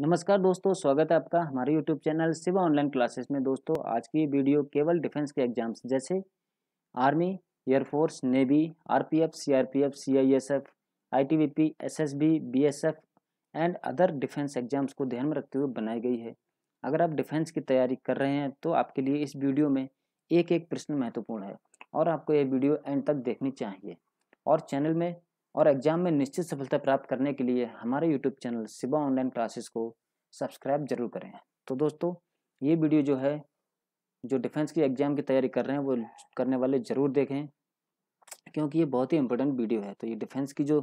नमस्कार दोस्तों स्वागत है आपका हमारे YouTube channel Shiva online classes में दोस्तों आज की वीडियो केवल डिफेंस के एग्जाम्स जैसे army air force navy RPF CRPF CISF ITBP SSB BSF and other defence exams को ध्यान में रखते हुए बनाई गई है अगर आप डिफेंस की तैयारी कर रहे हैं तो आपके लिए इस वीडियो में एक एक प्रश्न महत्वपूर्ण है और आपको यह वीडियो एंड तक देखनी चाहिए और चैनल में और एग्जाम में निश्चित सफलता प्राप्त करने के लिए हमारे YouTube channel Shiva online classes को सब्सक्राइब जरूर करें तो दोस्तों ये वीडियो जो है जो डिफेंस की एग्ज़ाम की तैयारी कर रहे हैं वो करने वाले ज़रूर देखें क्योंकि ये बहुत ही इंपॉर्टेंट वीडियो है तो ये डिफेंस की जो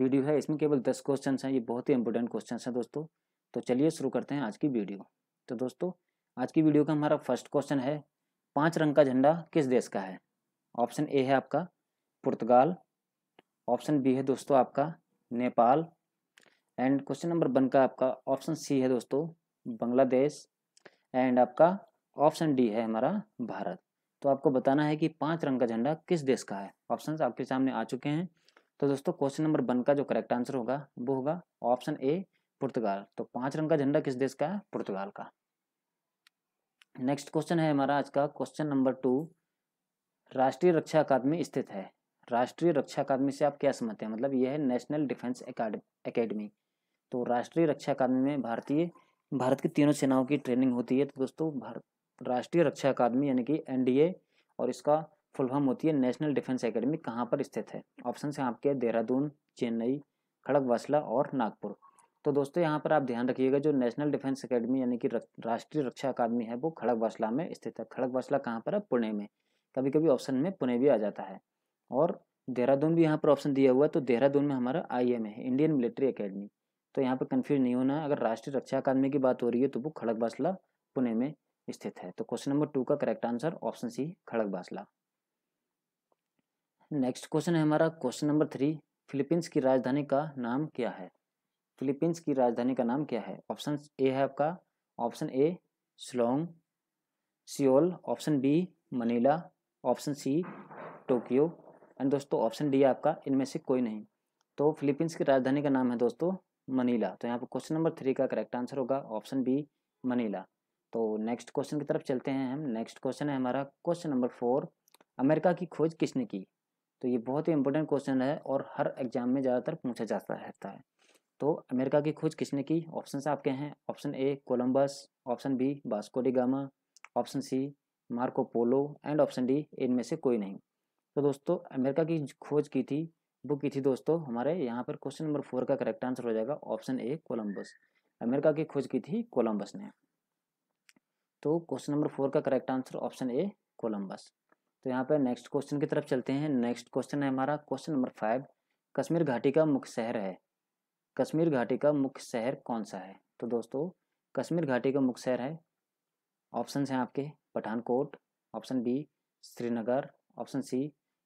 वीडियो है इसमें केवल दस क्वेश्चन हैं ये बहुत ही इंपॉर्टेंट क्वेश्चन हैं दोस्तों तो चलिए शुरू करते हैं आज की वीडियो तो दोस्तों आज की वीडियो का हमारा फर्स्ट क्वेश्चन है पाँच रंग का झंडा किस देश का है ऑप्शन ए है आपका पुर्तगाल ऑप्शन बी है दोस्तों आपका Nepal and question number one का आपका ऑप्शन सी है दोस्तों बांग्लादेश एंड आपका ऑप्शन डी है हमारा भारत तो आपको बताना है कि पांच रंग का झंडा किस देश का है ऑप्शन आपके सामने आ चुके हैं तो दोस्तों क्वेश्चन नंबर वन का जो करेक्ट आंसर होगा वो होगा ऑप्शन ए पुर्तगाल तो पांच रंग का झंडा किस देश का है पुर्तगाल का नेक्स्ट क्वेश्चन है हमारा आज का क्वेश्चन नंबर टू राष्ट्रीय रक्षा अकादमी स्थित है राष्ट्रीय रक्षा अकादमी से आप क्या समझते हैं मतलब यह है नेशनल डिफेंस एकेडमी तो राष्ट्रीय रक्षा अकादमी में भारतीय भारत की तीनों सेनाओं की ट्रेनिंग होती है तो दोस्तों भारत राष्ट्रीय रक्षा अकादमी यानी कि एनडीए और इसका फुल फॉर्म होती है नेशनल डिफेंस एकेडमी कहाँ पर स्थित है ऑप्शन है आपके देहरादून चेन्नई खड़गवासला और नागपुर तो दोस्तों यहाँ पर आप ध्यान रखिएगा जो नेशनल डिफेंस एकेडमी यानी कि राष्ट्रीय रक्षा अकादमी है वो खड़गवासला में स्थित है खड़गवासला कहाँ पर है पुणे में कभी कभी ऑप्शन में पुणे भी आ जाता है और देहरादून भी यहाँ पर ऑप्शन दिया हुआ है तो देहरादून में हमारा आई एम है इंडियन मिलिट्री अकेडमी तो यहाँ पर कन्फ्यूज नहीं होना अगर राष्ट्रीय रक्षा अकादमी की बात हो रही है तो वो खड़क बासला पुणे में स्थित है तो क्वेश्चन नंबर टू का correct answer option C Khadakwasla next question है हमारा क्वेश्चन नंबर थ्री फिलीपींस की राजधानी का नाम क्या है फिलीपींस की राजधानी का नाम क्या है ऑप्शन ए है आपका ऑप्शन ए स्लोंग Seoul option B Manila option C Tokyo and दोस्तों ऑप्शन डी है आपका इनमें से कोई नहीं तो फिलीपींस की राजधानी का नाम है दोस्तों मनीला तो यहाँ पर क्वेश्चन नंबर थ्री का करेक्ट आंसर होगा ऑप्शन बी मनीला तो नेक्स्ट क्वेश्चन की तरफ चलते हैं हम नेक्स्ट क्वेश्चन है हमारा क्वेश्चन नंबर फोर अमेरिका की खोज किसने की तो ये बहुत ही इंपॉर्टेंट क्वेश्चन है और हर एग्जाम में ज़्यादातर पूछा जाता रहता है तो अमेरिका की खोज किसने की ऑप्शन आपके हैं option A Columbus option B Vasco da Gama option C Marco Polo and option D इनमें से कोई नहीं तो दोस्तों अमेरिका की खोज की थी वो की थी दोस्तों हमारे यहाँ पर क्वेश्चन नंबर फोर का करेक्ट आंसर हो जाएगा ऑप्शन ए कोलम्बस अमेरिका की खोज की थी कोलम्बस ने तो क्वेश्चन नंबर फोर का correct answer option A Columbus तो यहाँ पर नेक्स्ट क्वेश्चन की तरफ चलते हैं नेक्स्ट क्वेश्चन है हमारा क्वेश्चन नंबर फाइव कश्मीर घाटी का मुख्य शहर है कश्मीर घाटी का मुख्य शहर कौन सा है तो दोस्तों कश्मीर घाटी का मुख्य शहर है ऑप्शन हैं आपके Pathankot option B Srinagar option C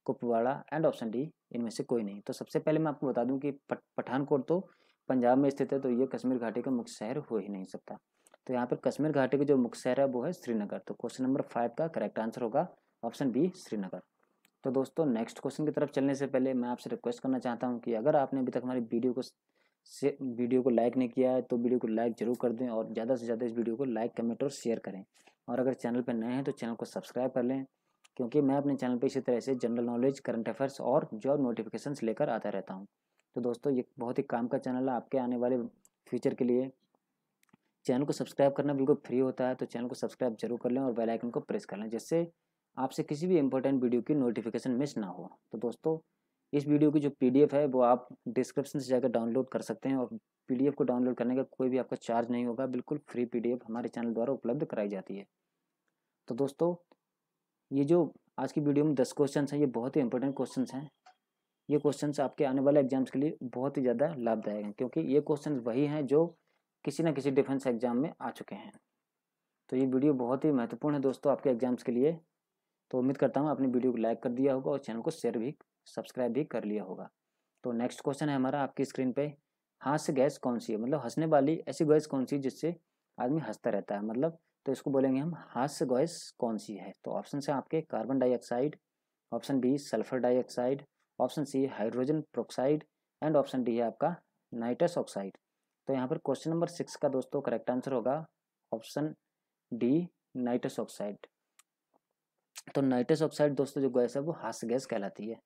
Kupwara and option D इनमें से कोई नहीं तो सबसे पहले मैं आपको बता दूं कि पठानकोट तो पंजाब में स्थित है तो ये कश्मीर घाटी का मुख्य शहर हो ही नहीं सकता तो यहाँ पर कश्मीर घाटी का जो मुख्य शहर है वो है श्रीनगर तो क्वेश्चन नंबर फाइव का करेक्ट आंसर होगा ऑप्शन बी श्रीनगर तो दोस्तों नेक्स्ट क्वेश्चन की तरफ चलने से पहले मैं आपसे रिक्वेस्ट करना चाहता हूँ कि अगर आपने अभी तक हमारी वीडियो को से वीडियो को लाइक नहीं किया है तो वीडियो को लाइक जरूर कर दें और ज़्यादा से ज़्यादा इस वीडियो को लाइक कमेंट और शेयर करें और अगर चैनल पर नए हैं तो चैनल को सब्सक्राइब कर लें क्योंकि मैं अपने चैनल पे इसी तरह से जनरल नॉलेज करंट अफेयर्स और जॉब नोटिफिकेशंस लेकर आता रहता हूँ तो दोस्तों ये बहुत ही काम का चैनल है आपके आने वाले फ्यूचर के लिए चैनल को सब्सक्राइब करना बिल्कुल फ्री होता है तो चैनल को सब्सक्राइब जरूर कर लें और बेल आइकन को प्रेस कर लें जिससे आपसे किसी भी इंपॉर्टेंट वीडियो की नोटिफिकेशन मिस ना हो तो दोस्तों इस वीडियो की जो पीडीएफ है वो आप डिस्क्रिप्शन से जाकर डाउनलोड कर सकते हैं और पीडीएफ को डाउनलोड करने का कोई भी आपका चार्ज नहीं होगा बिल्कुल फ्री पी हमारे चैनल द्वारा उपलब्ध कराई जाती है तो दोस्तों ये जो आज की वीडियो में दस क्वेश्चन हैं ये बहुत ही इंपॉर्टेंट क्वेश्चन हैं ये क्वेश्चन आपके आने वाले एग्जाम्स के लिए बहुत ही ज़्यादा लाभदायक हैं क्योंकि ये क्वेश्चन वही हैं जो किसी ना किसी डिफेंस एग्जाम में आ चुके हैं तो ये वीडियो बहुत ही महत्वपूर्ण है दोस्तों आपके एग्जाम्स के लिए तो उम्मीद करता हूँ आपने वीडियो को लाइक कर दिया होगा और चैनल को शेयर भी सब्सक्राइब भी कर लिया होगा तो नेक्स्ट क्वेश्चन है हमारा आपकी स्क्रीन पे हास्य गैस कौन सी है मतलब हंसने वाली ऐसी गैस कौन सी जिससे आदमी हंसता रहता है मतलब तो इसको बोलेंगे हम हास्य गैस कौन सी है तो ऑप्शन से आपके carbon dioxide option B sulphur dioxide option C hydrogen peroxide and option D है आपका नाइट्रस ऑक्साइड तो यहाँ पर क्वेश्चन नंबर सिक्स का दोस्तों करेक्ट आंसर होगा ऑप्शन डी नाइट्रस ऑक्साइड तो नाइट्रस ऑक्साइड दोस्तों जो गैस है वो हास्य गैस कहलाती है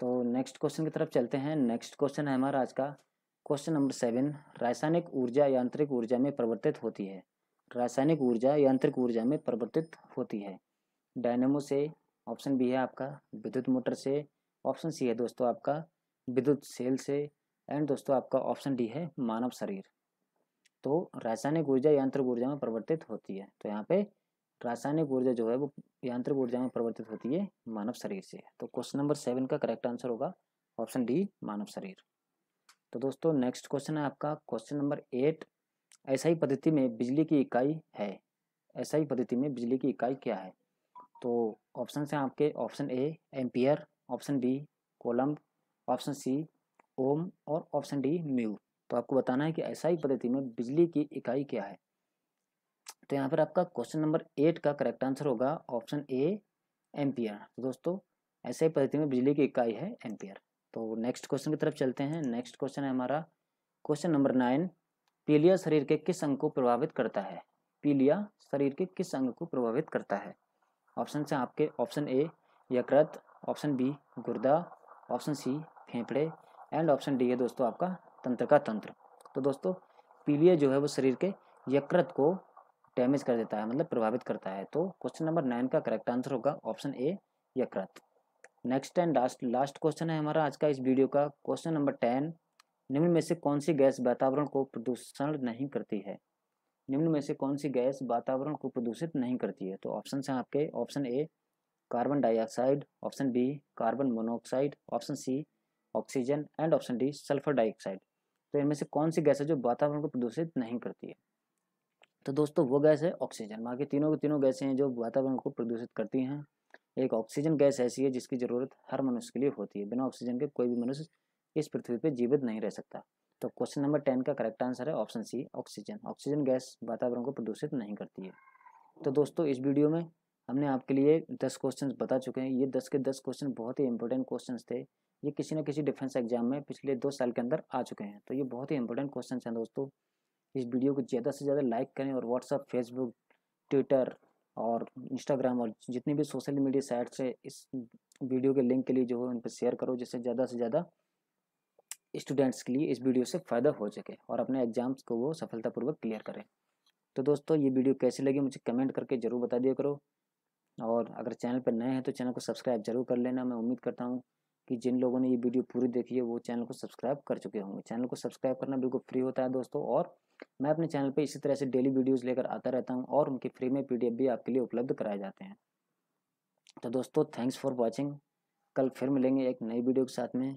तो नेक्स्ट क्वेश्चन की तरफ चलते हैं नेक्स्ट क्वेश्चन है हमारा आज का क्वेश्चन नंबर सेवन रासायनिक ऊर्जा यांत्रिक ऊर्जा में परिवर्तित होती है रासायनिक ऊर्जा यांत्रिक ऊर्जा में परिवर्तित होती है डायनेमो से ऑप्शन बी है आपका विद्युत मोटर से ऑप्शन सी है दोस्तों आपका विद्युत सेल से एंड दोस्तों आपका ऑप्शन डी है मानव शरीर तो रासायनिक ऊर्जा यांत्रिक ऊर्जा में परिवर्तित होती है तो यहाँ पे रासायनिक ऊर्जा जो है वो यांत्रिक ऊर्जा में परिवर्तित होती है मानव शरीर से तो क्वेश्चन नंबर सेवन का करेक्ट आंसर होगा ऑप्शन डी मानव शरीर तो दोस्तों नेक्स्ट क्वेश्चन है आपका क्वेश्चन नंबर एट ऐसा ही पद्धति में बिजली की इकाई है ऐसा ही पद्धति में बिजली की इकाई क्या है तो ऑप्शन हैं आपके option A ampere option B coulomb option C ohm और ऑप्शन डी म्यू तो आपको बताना है कि ऐसा ही पद्धति में बिजली की इकाई क्या है तो यहाँ पर आपका क्वेश्चन नंबर एट का करेक्ट आंसर होगा ऑप्शन ए एम्पियर तो दोस्तों ऐसे ही पद्धति में बिजली की इकाई है एम्पियर तो नेक्स्ट क्वेश्चन की तरफ चलते हैं नेक्स्ट क्वेश्चन है हमारा क्वेश्चन नंबर नाइन पीलिया शरीर के किस अंग को प्रभावित करता है पीलिया शरीर के किस अंग को प्रभावित करता है ऑप्शन से आपके ऑप्शन ए यकृत ऑप्शन बी गुर्दा ऑप्शन सी फेफड़े एंड ऑप्शन डी है दोस्तों आपका तंत्र का तंत्र तो दोस्तों पीलिया जो है वो शरीर के यकृत को डैमेज कर देता है मतलब प्रभावित करता है तो क्वेश्चन नंबर नाइन का करेक्ट आंसर होगा ऑप्शन ए यकृत next and last last question है हमारा आज का इस वीडियो का क्वेश्चन नंबर टेन निम्न में से कौन सी गैस वातावरण को प्रदूषण नहीं करती है निम्न में से कौन सी गैस वातावरण को प्रदूषित नहीं करती है तो ऑप्शन हैं आपके option A carbon dioxide option B carbon monoxide option C oxygen and option D sulphur dioxide तो इनमें से कौन सी गैस है जो वातावरण को प्रदूषित नहीं करती है तो दोस्तों वो गैस है ऑक्सीजन बाकी तीनों के तीनों गैसें हैं जो वातावरण को प्रदूषित करती हैं एक ऑक्सीजन गैस ऐसी है जिसकी ज़रूरत हर मनुष्य के लिए होती है बिना ऑक्सीजन के कोई भी मनुष्य इस पृथ्वी पर जीवित नहीं रह सकता तो क्वेश्चन नंबर टेन का करेक्ट आंसर है option C oxygen oxygen gas वातावरण को प्रदूषित नहीं करती है तो दोस्तों इस वीडियो में हमने आपके लिए दस क्वेश्चन बता चुके हैं ये दस के दस क्वेश्चन बहुत ही इंपॉर्टेंट क्वेश्चन थे ये किसी ना किसी डिफेंस एग्जाम में पिछले दो साल के अंदर आ चुके हैं तो ये बहुत ही इंपॉर्टेंट क्वेश्चन हैं दोस्तों इस वीडियो को ज़्यादा से ज़्यादा लाइक करें और व्हाट्सअप फेसबुक ट्विटर और इंस्टाग्राम और जितनी भी सोशल मीडिया साइट्स है इस वीडियो के लिंक के लिए जो है उन पर शेयर करो जिससे ज़्यादा से ज़्यादा स्टूडेंट्स के लिए इस वीडियो से फ़ायदा हो सके और अपने एग्जाम्स को वो सफलतापूर्वक क्लियर करें तो दोस्तों ये वीडियो कैसी लगी मुझे कमेंट करके ज़रूर बता दिया करो और अगर चैनल पर नए हैं तो चैनल को सब्सक्राइब जरूर कर लेना मैं उम्मीद करता हूँ कि जिन लोगों ने ये वीडियो पूरी देखी है वो चैनल को सब्सक्राइब कर चुके होंगे चैनल को सब्सक्राइब करना बिल्कुल फ्री होता है दोस्तों और मैं अपने चैनल पर इसी तरह से डेली वीडियोज़ लेकर आता रहता हूँ और उनके फ्री में पी भी आपके लिए उपलब्ध कराए जाते हैं तो दोस्तों थैंक्स फॉर वॉचिंग कल फिर मिलेंगे एक नई वीडियो के साथ में